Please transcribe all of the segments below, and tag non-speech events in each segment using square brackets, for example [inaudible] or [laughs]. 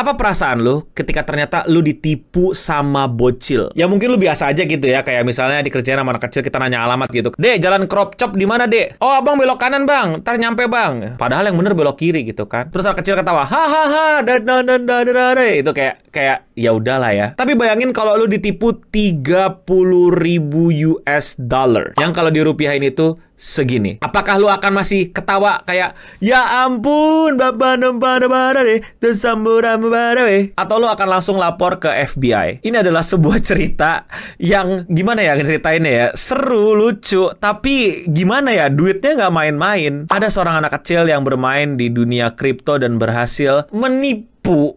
Apa perasaan lu ketika ternyata lu ditipu sama bocil? Ya mungkin lu biasa aja gitu ya, kayak misalnya dikerjain sama anak kecil kita nanya alamat gitu. Dek, jalan crop chop di mana, Dek? Oh, Abang belok kanan, Bang. Ntar nyampe, Bang. Padahal yang bener belok kiri gitu kan. Terus anak kecil ketawa, "Hahaha, dan da da da da." Itu kayak kayak ya udahlah ya. Tapi bayangin kalau lu ditipu 30 ribu US dollar. Yang kalau dirupiahin itu segini. Apakah lu akan masih ketawa kayak ya ampun bapak deh atau lu akan langsung lapor ke FBI. Ini adalah sebuah cerita yang gimana ya ceritainnya ya seru lucu tapi gimana ya duitnya nggak main-main. Ada seorang anak kecil yang bermain di dunia kripto dan berhasil menipu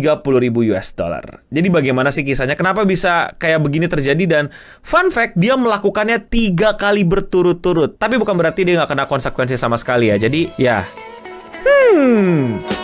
30.000 US dollar. Jadi bagaimana sih kisahnya? Kenapa bisa kayak begini terjadi dan fun fact dia melakukannya tiga kali berturut-turut. Tapi bukan berarti dia nggak kena konsekuensi sama sekali ya. Jadi ya, hmm.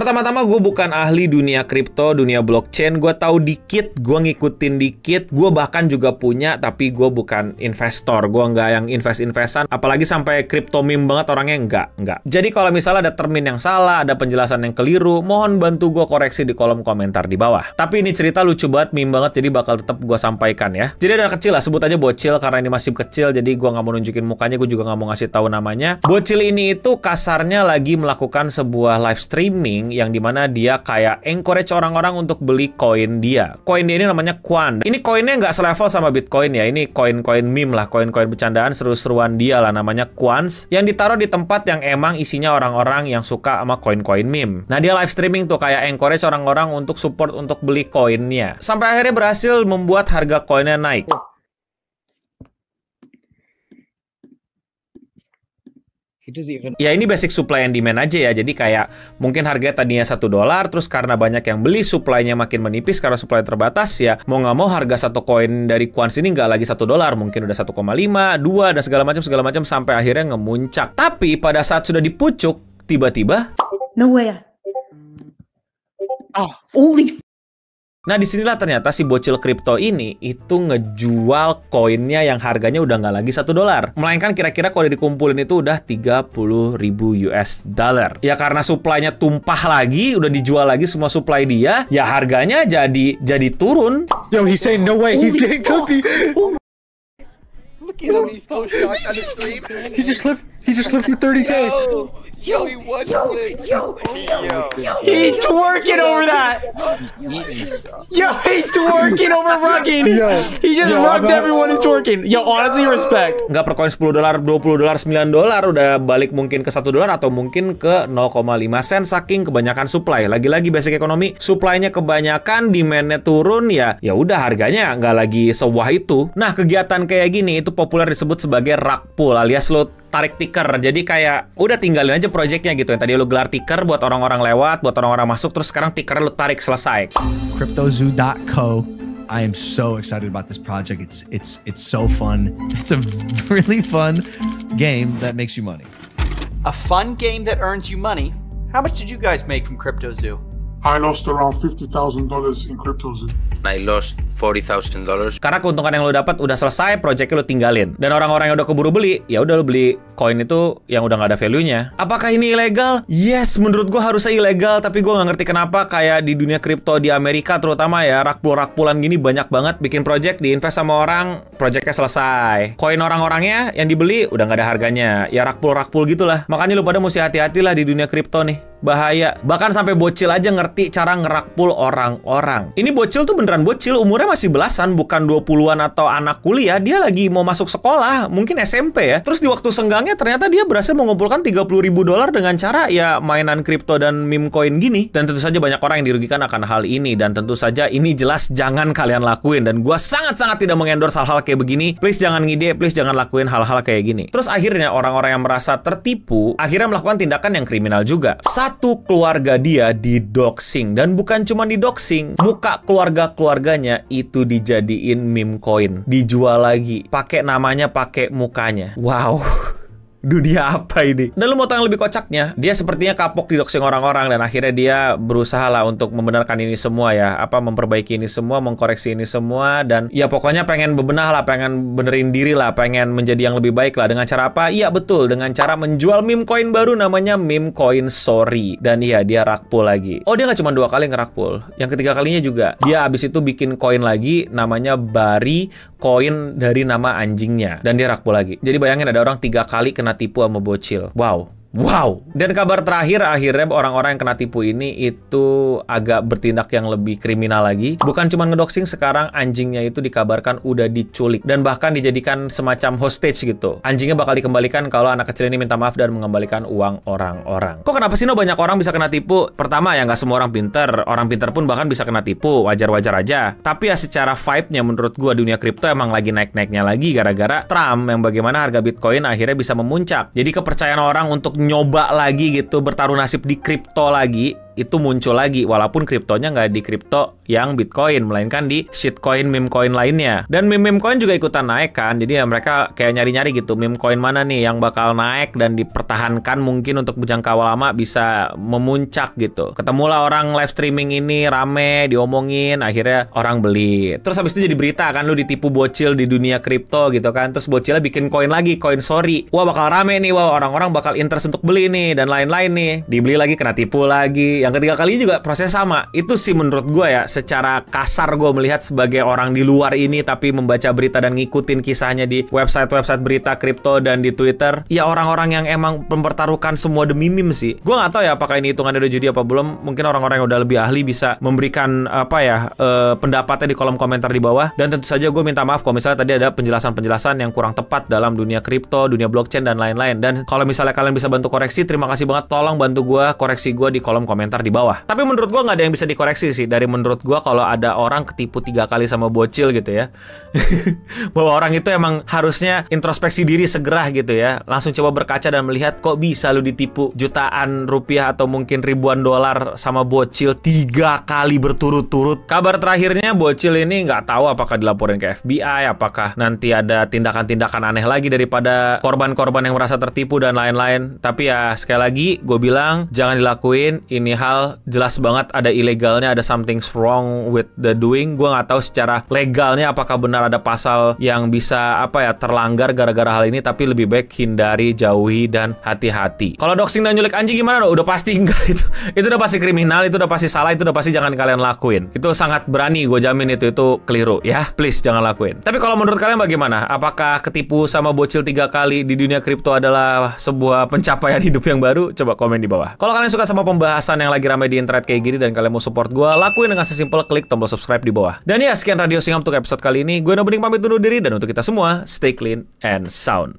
Pertama-tama gue bukan ahli dunia kripto, dunia blockchain. Gue tahu dikit, gue ngikutin dikit. Gue bahkan juga punya, tapi gue bukan investor. Gue nggak yang invest-investan. Apalagi sampai kripto meme banget orangnya nggak, nggak. Jadi kalau misalnya ada termin yang salah, ada penjelasan yang keliru, mohon bantu gue koreksi di kolom komentar di bawah. Tapi ini cerita lucu banget, meme banget, jadi bakal tetap gue sampaikan ya. Jadi ada kecil lah, sebut aja bocil karena ini masih kecil, jadi gue nggak mau nunjukin mukanya, gue juga nggak mau ngasih tahu namanya. Bocil ini itu kasarnya lagi melakukan sebuah live streaming yang dimana dia kayak encourage orang-orang untuk beli koin dia. Koin dia ini namanya Quan. Ini koinnya nggak selevel sama Bitcoin ya. Ini koin-koin meme lah, koin-koin bercandaan seru-seruan dia lah namanya Quans yang ditaruh di tempat yang emang isinya orang-orang yang suka sama koin-koin meme. Nah dia live streaming tuh kayak encourage orang-orang untuk support untuk beli koinnya. Sampai akhirnya berhasil membuat harga koinnya naik. Ya ini basic supply and demand aja ya. Jadi kayak mungkin harga tadinya satu dolar, terus karena banyak yang beli, supply-nya makin menipis karena supply terbatas ya. Mau nggak mau harga satu koin dari Quan ini nggak lagi satu dolar, mungkin udah 1,5, 2 dan segala macam segala macam sampai akhirnya ngemuncak. Tapi pada saat sudah dipucuk, tiba-tiba. No way. Oh, holy Nah disinilah ternyata si bocil kripto ini itu ngejual koinnya yang harganya udah nggak lagi satu dolar, melainkan kira-kira kalau dikumpulin itu udah 30 ribu US dollar. Ya karena supply tumpah lagi, udah dijual lagi semua supply dia, ya harganya jadi jadi turun. Yo, he saying no way, he's getting copy. Look at him, he's so shocked on the stream. He just left. He just clipped you 30k. Yo, yo, yo, He's twerking over that. Yo, he's twerking over [laughs] rugging. He just rugged everyone is twerking. Yo, honestly respect. Enggak per koin 10 dolar, 20 dolar, 9 dolar udah balik mungkin ke 1 dolar atau mungkin ke 0,5 sen saking kebanyakan supply. Lagi-lagi basic ekonomi, supply-nya kebanyakan, demand-nya turun ya. Ya udah harganya nggak lagi sewah itu. Nah, kegiatan kayak gini itu populer disebut sebagai rug pull alias lo tarik tiker. Jadi kayak udah tinggalin aja projectnya gitu. Yang tadi lu gelar tiker buat orang-orang lewat, buat orang-orang masuk, terus sekarang tiker lu tarik selesai. Cryptozoo.co I am so excited about this project. It's it's it's so fun. [laughs] It's a really fun game that makes you money. A fun game that earns you money. How much did you guys make from CryptoZoo? I lost around fifty thousand dollars in cryptos. I lost forty thousand dollars. Karena keuntungan yang lo dapat udah selesai, projectnya lo tinggalin. Dan orang-orang yang udah keburu beli, ya udah lo beli koin itu yang udah nggak ada value-nya. Apakah ini ilegal? Yes, menurut gue harusnya ilegal, tapi gue nggak ngerti kenapa kayak di dunia kripto di Amerika terutama ya, rakpul-rakpulan gini banyak banget bikin project, diinvest sama orang, projectnya selesai. Koin orang-orangnya yang dibeli udah nggak ada harganya. Ya rakpul-rakpul gitulah. Makanya lo pada mesti hati-hatilah di dunia kripto nih bahaya. Bahkan sampai bocil aja ngerti cara ngerak ngerakpul orang-orang. Ini bocil tuh beneran bocil, umurnya masih belasan, bukan 20-an atau anak kuliah. Dia lagi mau masuk sekolah, mungkin SMP ya. Terus di waktu senggangnya ternyata dia berhasil mengumpulkan 30 ribu dolar dengan cara ya mainan kripto dan meme coin gini. Dan tentu saja banyak orang yang dirugikan akan hal ini. Dan tentu saja ini jelas jangan kalian lakuin. Dan gue sangat-sangat tidak mengendorse hal-hal kayak begini. Please jangan ngide, please jangan lakuin hal-hal kayak gini. Terus akhirnya orang-orang yang merasa tertipu, akhirnya melakukan tindakan yang kriminal juga. Satu satu keluarga dia di doxing dan bukan cuma di doxing muka keluarga-keluarganya itu dijadiin meme coin, dijual lagi, pakai namanya, pakai mukanya. Wow. [laughs] dunia apa ini? Dan lu mau tahu yang lebih kocaknya? Dia sepertinya kapok di doxing orang-orang dan akhirnya dia berusaha lah untuk membenarkan ini semua ya, apa memperbaiki ini semua, mengkoreksi ini semua dan ya pokoknya pengen bebenah lah, pengen benerin diri lah, pengen menjadi yang lebih baik lah dengan cara apa? Iya betul, dengan cara menjual meme coin baru namanya meme coin sorry dan iya dia rakpul lagi. Oh dia nggak cuma dua kali ngerakpul, yang ketiga kalinya juga dia abis itu bikin koin lagi namanya bari koin dari nama anjingnya dan dia rakpul lagi. Jadi bayangin ada orang tiga kali kena kena tipu sama bocil wow Wow. Dan kabar terakhir akhirnya orang-orang yang kena tipu ini itu agak bertindak yang lebih kriminal lagi. Bukan cuma ngedoxing, sekarang anjingnya itu dikabarkan udah diculik dan bahkan dijadikan semacam hostage gitu. Anjingnya bakal dikembalikan kalau anak kecil ini minta maaf dan mengembalikan uang orang-orang. Kok kenapa sih no banyak orang bisa kena tipu? Pertama ya nggak semua orang pinter. Orang pinter pun bahkan bisa kena tipu, wajar-wajar aja. Tapi ya secara vibe-nya menurut gua dunia kripto emang lagi naik-naiknya lagi gara-gara Trump yang bagaimana harga Bitcoin akhirnya bisa memuncak. Jadi kepercayaan orang untuk nyoba lagi gitu bertaruh nasib di kripto lagi itu muncul lagi walaupun kriptonya nggak di kripto yang Bitcoin melainkan di shitcoin meme coin lainnya dan meme meme coin juga ikutan naik kan jadi ya mereka kayak nyari-nyari gitu meme coin mana nih yang bakal naik dan dipertahankan mungkin untuk jangka lama bisa memuncak gitu ketemulah orang live streaming ini rame diomongin akhirnya orang beli terus habis itu jadi berita kan lu ditipu bocil di dunia kripto gitu kan terus bocilnya bikin koin lagi koin sorry wah bakal rame nih wah orang-orang bakal interest untuk beli nih dan lain-lain nih dibeli lagi kena tipu lagi yang yang ketiga kali juga proses sama. Itu sih menurut gue ya, secara kasar gue melihat sebagai orang di luar ini tapi membaca berita dan ngikutin kisahnya di website-website berita kripto dan di Twitter. Ya orang-orang yang emang mempertaruhkan semua demi meme sih. Gue nggak tahu ya apakah ini hitungan ada judi apa belum. Mungkin orang-orang yang udah lebih ahli bisa memberikan apa ya uh, pendapatnya di kolom komentar di bawah. Dan tentu saja gue minta maaf kalau misalnya tadi ada penjelasan-penjelasan yang kurang tepat dalam dunia kripto, dunia blockchain dan lain-lain. Dan kalau misalnya kalian bisa bantu koreksi, terima kasih banget. Tolong bantu gue koreksi gue di kolom komentar komentar di bawah. Tapi menurut gue nggak ada yang bisa dikoreksi sih. Dari menurut gue kalau ada orang ketipu tiga kali sama bocil gitu ya, [laughs] bahwa orang itu emang harusnya introspeksi diri segera gitu ya. Langsung coba berkaca dan melihat kok bisa lu ditipu jutaan rupiah atau mungkin ribuan dolar sama bocil tiga kali berturut-turut. Kabar terakhirnya bocil ini nggak tahu apakah dilaporin ke FBI, apakah nanti ada tindakan-tindakan aneh lagi daripada korban-korban yang merasa tertipu dan lain-lain. Tapi ya sekali lagi gue bilang jangan dilakuin ini hal jelas banget ada ilegalnya, ada something wrong with the doing. Gue nggak tahu secara legalnya apakah benar ada pasal yang bisa apa ya terlanggar gara-gara hal ini, tapi lebih baik hindari, jauhi dan hati-hati. Kalau doxing dan nyulik anjing gimana? Udah pasti enggak [laughs] itu. Itu udah pasti kriminal, itu udah pasti salah, itu udah pasti jangan kalian lakuin. Itu sangat berani, gue jamin itu itu keliru ya. Please jangan lakuin. Tapi kalau menurut kalian bagaimana? Apakah ketipu sama bocil tiga kali di dunia kripto adalah sebuah pencapaian [laughs] hidup yang baru? Coba komen di bawah. Kalau kalian suka sama pembahasan yang yang lagi ramai di internet kayak gini dan kalian mau support gue, lakuin dengan sesimpel klik tombol subscribe di bawah. Dan ya, sekian Radio Singa untuk episode kali ini. Gue Nobening pamit undur diri dan untuk kita semua, stay clean and sound.